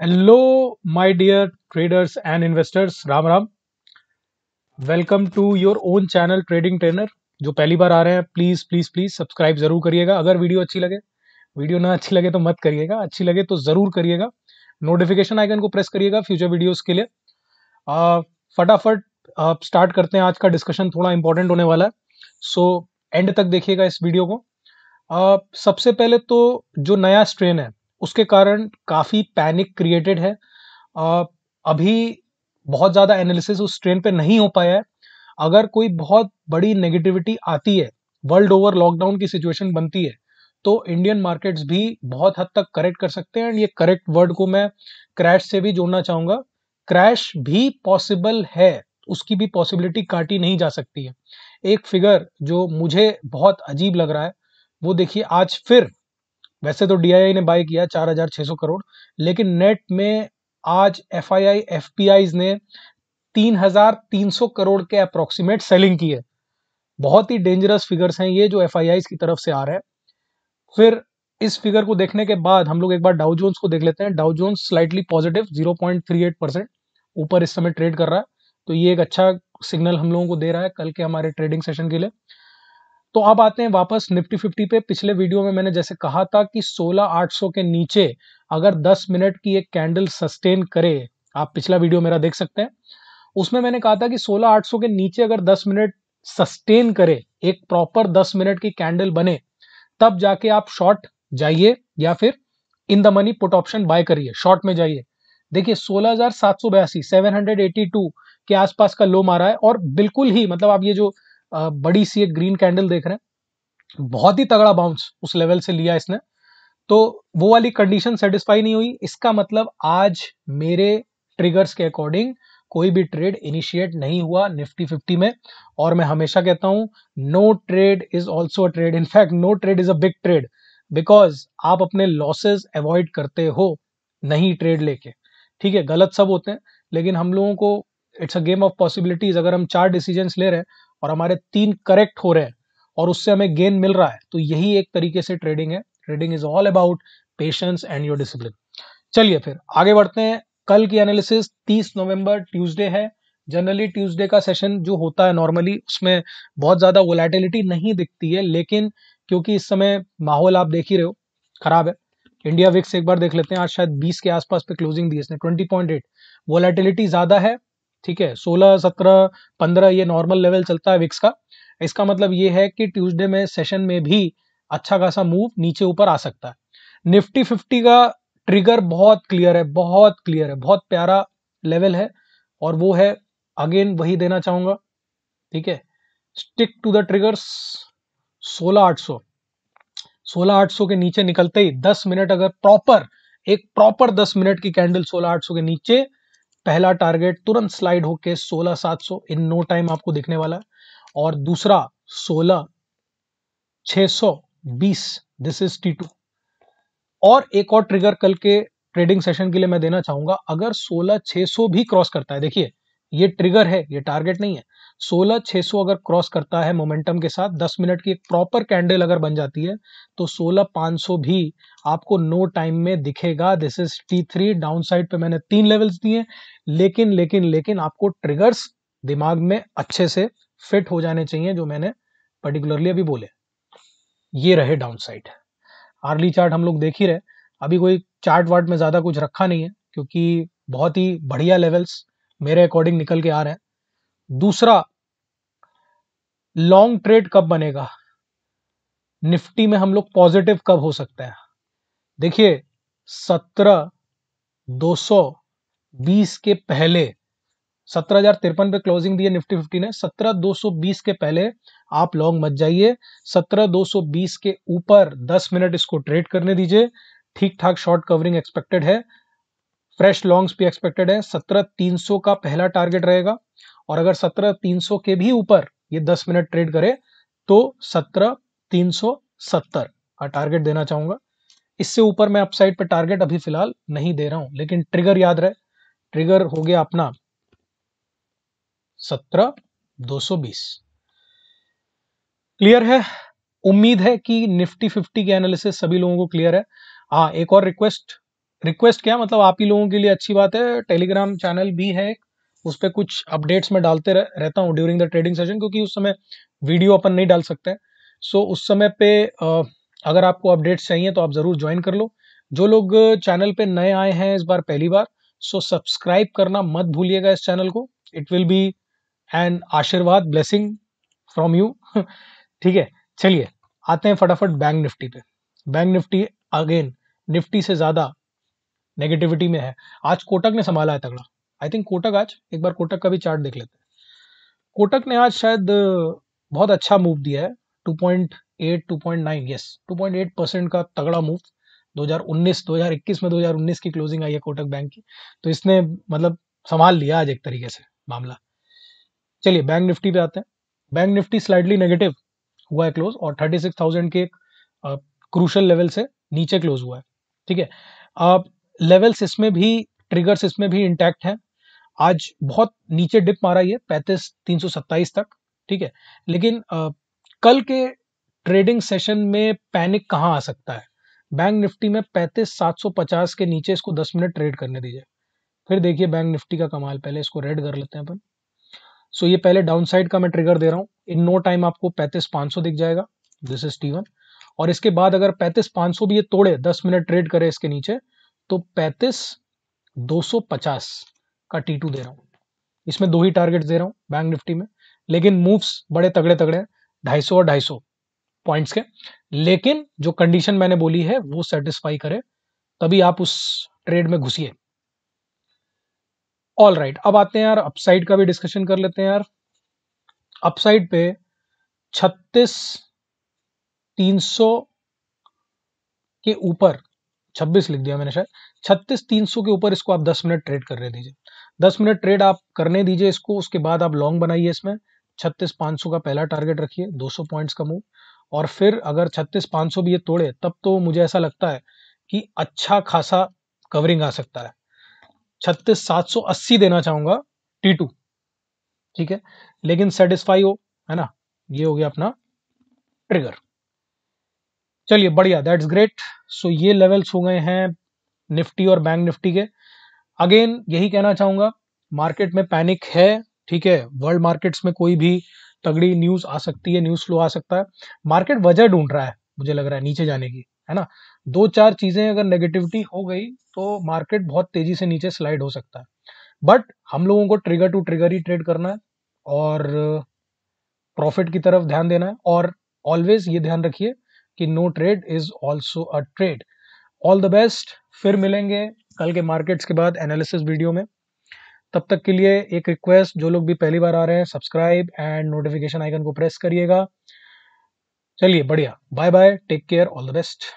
hello my dear traders and investors Ram Ram welcome to your own channel trading trainer जो पहली बार आ रहे हैं प्लीज प्लीज प्लीज सब्सक्राइब जरूर करिएगा अगर वीडियो अच्छी लगे वीडियो ना अच्छी लगे तो मत करिएगा अच्छी लगे तो जरूर करिएगा नोटिफिकेशन आइकन को प्रेस करिएगा फ्यूचर वीडियोस के लिए फटाफट आप स्टार्ट करते हैं आज का डिस्कशन थोड़ा इंपॉर्टेंट होने वाला है सो एंड तक देखिएगा इस वीडियो को आ, सबसे पहले तो जो नया स्ट्रेन है उसके कारण काफ़ी पैनिक क्रिएटेड है अभी बहुत ज़्यादा एनालिसिस उस ट्रेन पे नहीं हो पाया है अगर कोई बहुत बड़ी नेगेटिविटी आती है वर्ल्ड ओवर लॉकडाउन की सिचुएशन बनती है तो इंडियन मार्केट्स भी बहुत हद तक करेक्ट कर सकते हैं एंड ये करेक्ट वर्ड को मैं क्रैश से भी जोड़ना चाहूँगा क्रैश भी पॉसिबल है उसकी भी पॉसिबिलिटी काटी नहीं जा सकती है एक फिगर जो मुझे बहुत अजीब लग रहा है वो देखिए आज फिर वैसे तो डी ने बाय किया सौ करोड़ लेकिन नेट में आज एफ आई ने 3,300 करोड़ के अप्रोक्सीमेट सेलिंग की है बहुत ही डेंजरस फिगर्स हैं ये जो एफ की तरफ से आ रहे हैं फिर इस फिगर को देखने के बाद हम लोग एक बार डाउ जोन्स को देख लेते हैं Dow Jones slightly positive 0.38 percent ऊपर इस समय ट्रेड कर रहा है तो ये एक अच्छा सिग्नल हम लोगों को दे रहा है कल के हमारे ट्रेडिंग सेशन के लिए तो अब आते हैं वापस निफ्टी फिफ्टी पे पिछले वीडियो में मैंने जैसे कहा था कि 16800 के नीचे अगर 10 मिनट की एक कैंडल सस्टेन करे आप पिछला वीडियो मेरा देख सकते हैं उसमें मैंने कहा था कि 16800 के नीचे अगर 10 मिनट सस्टेन करे एक प्रॉपर 10 मिनट की कैंडल बने तब जाके आप शॉर्ट जाइए या फिर in the money put option buy करिए शॉर्ट में जाइए देखिए सोलह हजार सात सौ बयासी सेवन हंड्रेड एटी टू के आसपास का लो मारा है और बिल्कुल ही मतलब आप ये जो बड़ी सी एक ग्रीन कैंडल देख रहे हैं बहुत ही तगड़ा बाउंस उस लेवल से लिया इसने तो वो वाली कंडीशन सेटिस्फाई नहीं हुई इसका मतलब आज मेरे ट्रिगर्स के अकॉर्डिंग कोई भी ट्रेड इनिशिएट नहीं हुआ निफ्टी फिफ्टी में और मैं हमेशा कहता हूं no trade is also a trade in fact no trade is a big trade because आप अपने लॉसेज अवॉइड करते हो नहीं ट्रेड लेके ठीक है गलत सब होते हैं लेकिन हम लोगों को it's a game of possibilities अगर हम चार डिसीजन ले रहे हैं और हमारे तीन करेक्ट हो रहे हैं और उससे हमें गेन मिल रहा है तो यही एक तरीके से ट्रेडिंग है trading is all about patience and your discipline चलिए फिर आगे बढ़ते हैं कल की एनालिसिस 30 नवंबर ट्यूसडे है जनरली ट्यूसडे का सेशन जो होता है नॉर्मली उसमें बहुत ज़्यादा वोलेटिलिटी नहीं दिखती है लेकिन क्योंकि इस समय माहौल आप देख ही रहे हो खराब है इंडिया विक्स एक बार देख लेते हैं आज शायद 20 के आसपास पे क्लोजिंग दी इसने 20.8 वोलेटिलिटी ज़्यादा है ठीक है सोलह सत्रह पंद्रह ये नॉर्मल लेवल चलता है विक्स का इसका मतलब ये है कि ट्यूसडे में सेशन में भी अच्छा खासा मूव नीचे ऊपर आ सकता है निफ्टी फिफ्टी का ट्रिगर बहुत क्लियर है बहुत क्लियर है बहुत प्यारा लेवल है और वो है अगेन वही देना चाहूंगा ठीक है स्टिक टू द ट्रिगर्स सोलह आठ सौ सोलह आठ सौ के नीचे निकलते ही दस मिनट अगर प्रॉपर एक प्रॉपर दस मिनट की कैंडल सोलह आठ सौ के नीचे पहला टारगेट तुरंत स्लाइड होके सोलह सात सौ इन नो टाइम आपको दिखने वाला है और दूसरा सोलह छ सौ बीस दिस इज टी टू और एक और ट्रिगर कल के ट्रेडिंग सेशन के लिए मैं देना चाहूंगा अगर सोलह छह सौ भी क्रॉस करता है देखिए ये ट्रिगर है ये टारगेट नहीं है सोलह छह सौ अगर क्रॉस करता है मोमेंटम के साथ दस मिनट की एक प्रॉपर कैंडल अगर बन जाती है तो सोलह पांच सौ भी आपको नो टाइम में दिखेगा this is T three downside पर मैंने तीन लेवल्स दिए लेकिन लेकिन लेकिन आपको ट्रिगर्स दिमाग में अच्छे से फिट हो जाने चाहिए जो मैंने पर्टिकुलरली अभी बोले ये रहे डाउन साइड आर्ली चार्ट हम लोग देख ही रहे अभी कोई चार्ट वार्ट में ज़्यादा कुछ रखा नहीं है क्योंकि बहुत ही बढ़िया लेवल्स मेरे अकॉर्डिंग निकल के आ रहे हैं दूसरा लॉन्ग ट्रेड कब बनेगा निफ्टी में हम लोग पॉजिटिव कब हो सकते हैं देखिए सत्रह दो सौ बीस के पहले सत्रह हजार तिरपन पे क्लोजिंग दी है निफ्टी फिफ्टी ने सत्रह दो सौ बीस के पहले आप लॉन्ग मत जाइए सत्रह दो सौ बीस के ऊपर दस मिनट इसको ट्रेड करने दीजिए ठीक ठाक शॉर्ट कवरिंग एक्सपेक्टेड है फ्रेश लॉन्ग्स भी एक्सपेक्टेड है सत्रह तीन सौ का पहला टारगेट रहेगा और अगर सत्रह तीन सौ के भी ऊपर ये दस मिनट ट्रेड करे तो सत्रह तीन सौ सत्तर का टारगेट देना चाहूंगा इससे ऊपर मैं अपसाइड पे टारगेट अभी फिलहाल नहीं दे रहा हूं लेकिन ट्रिगर याद रहे ट्रिगर हो गया अपना सत्रह दो सौ बीस क्लियर है उम्मीद है कि निफ्टी फिफ्टी के एनालिसिस सभी लोगों को क्लियर है हाँ एक और रिक्वेस्ट रिक्वेस्ट क्या मतलब आप ही लोगों के लिए अच्छी बात है टेलीग्राम चैनल भी है उस पर कुछ अपडेट्स में डालते रह, रहता हूँ ड्यूरिंग द ट्रेडिंग सेशन क्योंकि उस समय वीडियो अपन नहीं डाल सकते सो उस समय पे अगर आपको अपडेट्स चाहिए तो आप ज़रूर ज्वाइन कर लो जो लोग चैनल पे नए आए हैं इस बार पहली बार सो सब्सक्राइब करना मत भूलिएगा इस चैनल को it will be an ashirwad blessing from you ठीक है चलिए आते हैं फटाफट बैंक निफ्टी पे बैंक निफ्टी अगेन निफ्टी से ज़्यादा नेगेटिविटी में है आज कोटक ने संभाला है तगड़ा आई थिंक कोटक आज एक बार कोटक का भी चार्ट देख लेते हैं कोटक ने आज शायद बहुत अच्छा मूव दिया है 2.8 2.9 यस 2.8 परसेंट का तगड़ा मूव 2019 2021 में 2019 की क्लोजिंग आई है कोटक बैंक की तो इसने मतलब संभाल लिया आज एक तरीके से मामला चलिए बैंक निफ्टी पे आते हैं बैंक निफ्टी स्लाइडली नेगेटिव हुआ है क्लोज और 36,000 के क्रूशल लेवल से नीचे क्लोज हुआ है ठीक है अब लेवल्स इसमें भी ट्रिगर्स इसमें भी इंटैक्ट हैं आज बहुत नीचे डिप मारा ये पैंतीस तीन सौ सत्ताईस तक ठीक है लेकिन आ, कल के ट्रेडिंग सेशन में पैनिक कहाँ आ सकता है बैंक निफ्टी में पैंतीस सात सौ पचास के नीचे इसको दस मिनट ट्रेड करने दीजिए फिर देखिए बैंक निफ्टी का कमाल पहले इसको रेड कर लेते हैं अपन सो ये पहले डाउन साइड का मैं ट्रिगर दे रहा हूँ इन नो टाइम आपको पैंतीस पाँच सौ दिख जाएगा दिस इज टी और इसके बाद अगर पैंतीस पाँच सौ भी ये तोड़े दस मिनट ट्रेड करे इसके नीचे तो 35 दो सौ पचास का टी टू दे रहा हूँ इसमें दो ही टारगेट दे रहा हूँ बैंक निफ्टी में लेकिन मूव्स बड़े तगड़े तगड़े हैं ढाई सौ और ढाई सौ पॉइंट्स के लेकिन जो कंडीशन मैंने बोली है वो सेटिस्फाई करे तभी आप उस ट्रेड में घुसिए ऑल राइट अब आते हैं यार अपसाइड का भी डिस्कशन कर लेते हैं यार अपसाइड पे छत्तीस तीन सौ के ऊपर छब्बीस लिख दिया मैंने शायद छत्तीस तीन सौ के ऊपर इसको आप दस मिनट ट्रेड करने दीजिए दस मिनट ट्रेड आप करने दीजिए इसको उसके बाद आप लॉन्ग बनाइए इसमें छत्तीस पाँच सौ का पहला टारगेट रखिए दो सौ पॉइंट्स का मूव और फिर अगर छत्तीस पाँच सौ भी ये तोड़े तब तो मुझे ऐसा लगता है कि अच्छा खासा कवरिंग आ सकता है छत्तीस सात सौ अस्सी देना चाहूंगा टी टू ठीक है लेकिन सेटिस्फाई हो है ना ये हो गया अपना ट्रिगर चलिए बढ़िया दैट्स ग्रेट सो ये लेवल्स हो गए हैं निफ्टी और बैंक निफ्टी के अगेन यही कहना चाहूंगा मार्केट में पैनिक है ठीक है वर्ल्ड मार्केट्स में कोई भी तगड़ी न्यूज़ आ सकती है न्यूज़ फ्लो आ सकता है मार्केट वजह ढूंढ रहा है मुझे लग रहा है नीचे जाने की है ना दो चार चीज़ें अगर नेगेटिविटी हो गई तो मार्केट बहुत तेज़ी से नीचे स्लाइड हो सकता है बट हम लोगों को ट्रिगर टू ट्रिगर ही ट्रेड करना है और प्रॉफिट की तरफ ध्यान देना है और ऑलवेज ये ध्यान रखिए कि no trade is also a trade all the best फिर मिलेंगे कल के मार्केट्स के बाद एनालिसिस वीडियो में तब तक के लिए एक रिक्वेस्ट जो लोग भी पहली बार आ रहे हैं सब्सक्राइब एंड नोटिफिकेशन आइकन को प्रेस करिएगा चलिए बढ़िया bye bye take care all the best